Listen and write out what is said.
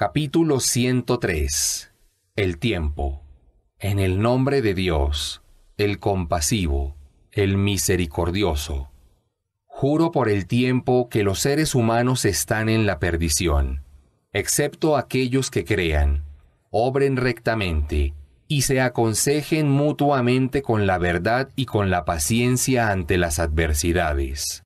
Capítulo 103 El tiempo. En el nombre de Dios, el compasivo, el misericordioso. Juro por el tiempo que los seres humanos están en la perdición, excepto aquellos que crean, obren rectamente y se aconsejen mutuamente con la verdad y con la paciencia ante las adversidades.